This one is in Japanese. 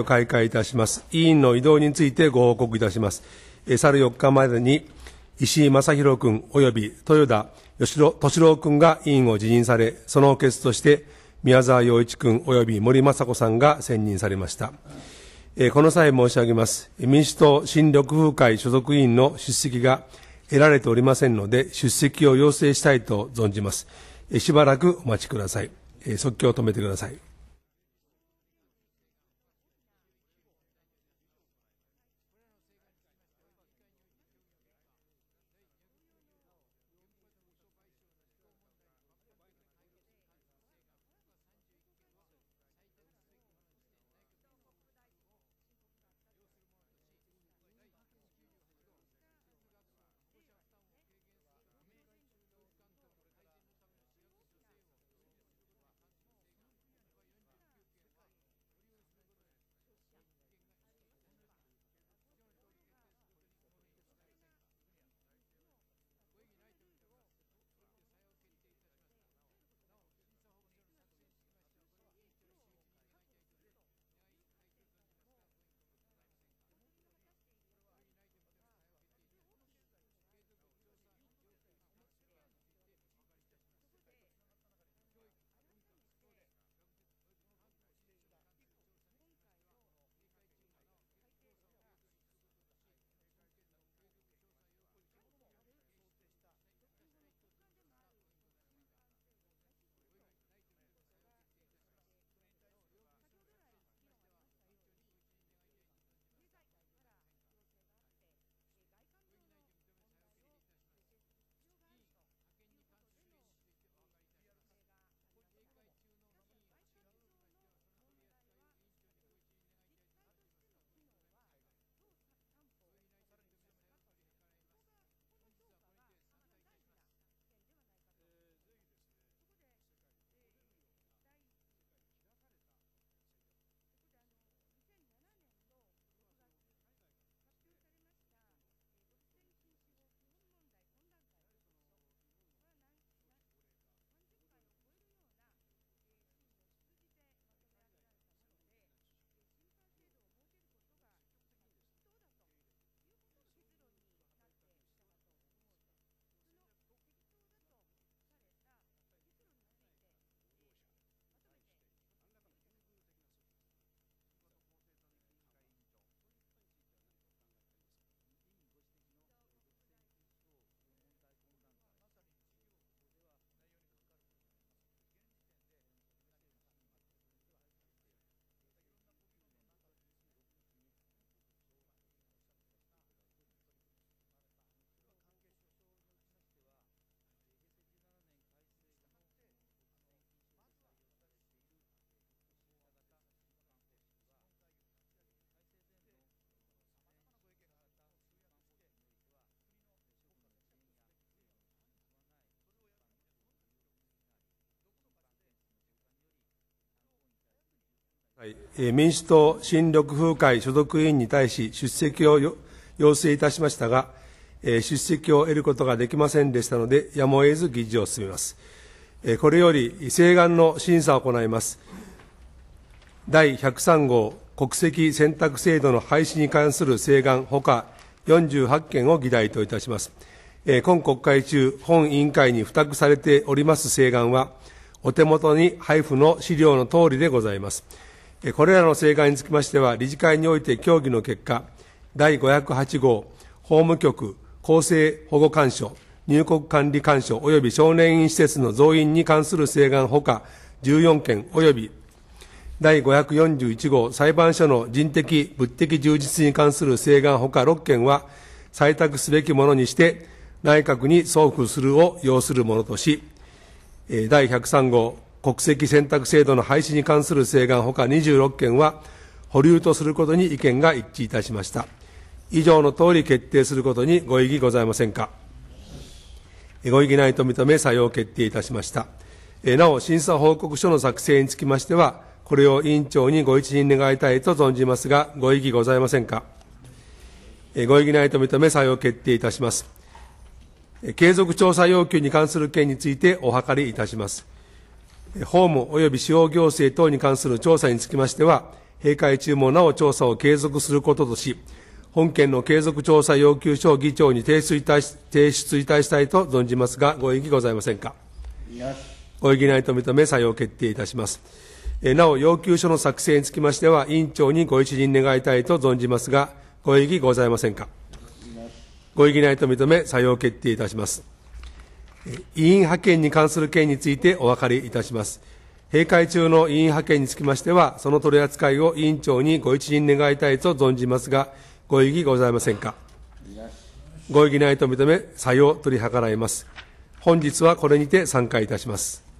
を開会いたします。委員の移動についてご報告いたします。え去る4日までに、石井正弘君及び豊田吉郎敏郎君が委員を辞任され、その決として、宮沢洋一君及び森雅子さんが選任されました。えこの際申し上げます。民主党新緑風会所属委員の出席が得られておりませんので、出席を要請したいと存じます。えしばらくお待ちください。即興を止めてください。民主党新緑風会所属委員に対し出席を要請いたしましたが、出席を得ることができませんでしたので、やむを得ず議事を進めます。これより、請願の審査を行います。第103号国籍選択制度の廃止に関する請願ほか48件を議題といたします。今国会中、本委員会に付託されております請願は、お手元に配布の資料の通りでございます。これらの請願につきましては理事会において協議の結果第508号法務局厚生保護官署入国管理官署及び少年院施設の増員に関する請願ほか14件及び第541号裁判所の人的物的充実に関する請願ほか6件は採択すべきものにして内閣に送付するを要するものとし第103号国籍選択制度の廃止に関する請願ほか26件は保留とすることに意見が一致いたしました以上の通り決定することにご異議ございませんかご異議ないと認め採用決定いたしましたなお審査報告書の作成につきましてはこれを委員長にご一任願いたいと存じますがご異議ございませんかご異議ないと認め採用決定いたします継続調査要求に関する件についてお諮りいたします法務及び司法行政等に関する調査につきましては、閉会中もなお調査を継続することとし、本件の継続調査要求書を議長に提出いたし提出いたしたいと存じますが、ご異議ございませんか。ご異議ないと認め、採用決定いたします。えなお、要求書の作成につきましては、委員長にご一任願いたいと存じますが、ご異議ございませんか。ご異議ないと認め、採用決定いたします。委員派遣に関する件についてお分かりいたします。閉会中の委員派遣につきましては、その取り扱いを委員長にご一任願いたいと存じますが、ご異議ございませんか。ご異議ないと認め、採用取り計らいます。本日はこれにて散会いたします。